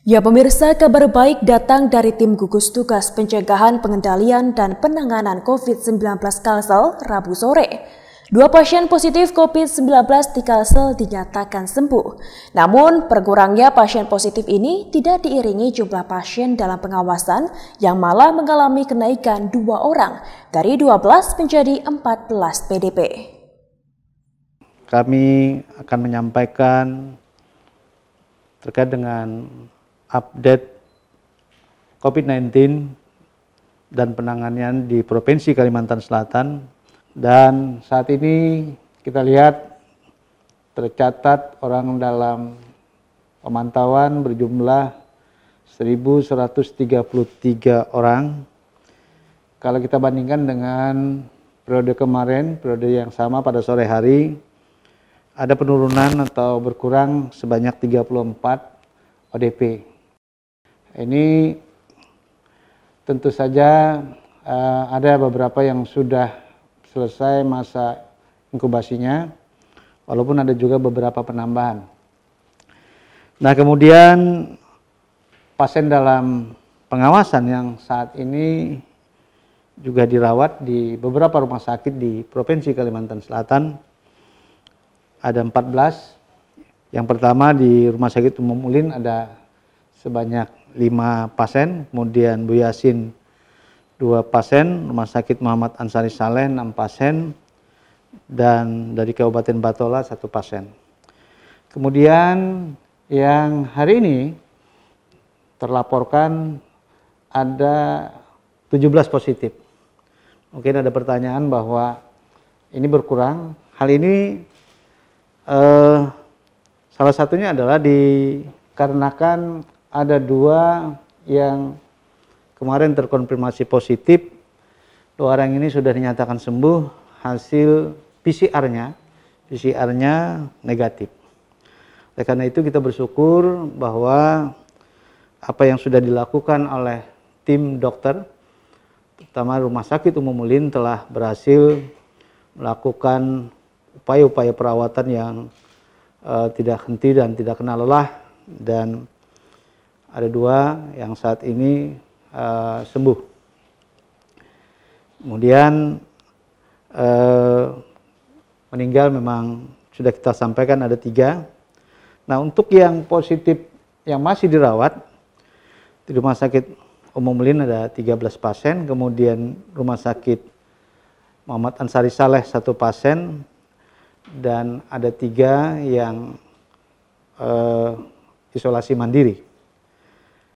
Ya pemirsa, kabar baik datang dari tim gugus tugas pencegahan pengendalian dan penanganan COVID-19 Kalsel Rabu sore. Dua pasien positif COVID-19 di Kalsel dinyatakan sembuh. Namun, perkurangnya pasien positif ini tidak diiringi jumlah pasien dalam pengawasan yang malah mengalami kenaikan dua orang dari 12 menjadi 14 PDP. Kami akan menyampaikan terkait dengan update COVID-19 dan penanganan di Provinsi Kalimantan Selatan. Dan saat ini kita lihat tercatat orang dalam pemantauan berjumlah 1.133 orang. Kalau kita bandingkan dengan periode kemarin, periode yang sama pada sore hari, ada penurunan atau berkurang sebanyak 34 ODP. Ini tentu saja uh, ada beberapa yang sudah selesai masa inkubasinya, walaupun ada juga beberapa penambahan. Nah, kemudian pasien dalam pengawasan yang saat ini juga dirawat di beberapa rumah sakit di Provinsi Kalimantan Selatan. Ada 14. Yang pertama di Rumah Sakit Umum Ulin ada sebanyak 5 pasien, kemudian Bu Yasin 2 pasien, Rumah Sakit Muhammad Ansari Saleh 6 pasien, dan dari Kabupaten Batola 1 pasien. Kemudian yang hari ini terlaporkan ada 17 positif. Mungkin ada pertanyaan bahwa ini berkurang. Hal ini eh, salah satunya adalah dikarenakan ada dua yang kemarin terkonfirmasi positif. Dua orang ini sudah dinyatakan sembuh hasil PCR-nya, PCR-nya negatif. Oleh karena itu kita bersyukur bahwa apa yang sudah dilakukan oleh tim dokter, terutama Rumah Sakit Umum Mulin telah berhasil melakukan upaya-upaya perawatan yang uh, tidak henti dan tidak kenal lelah dan ada dua yang saat ini uh, sembuh. Kemudian uh, meninggal memang sudah kita sampaikan ada tiga. Nah untuk yang positif yang masih dirawat di rumah sakit Umum Lin ada 13 pasien, kemudian rumah sakit Muhammad Ansari Saleh satu pasien, dan ada tiga yang uh, isolasi mandiri.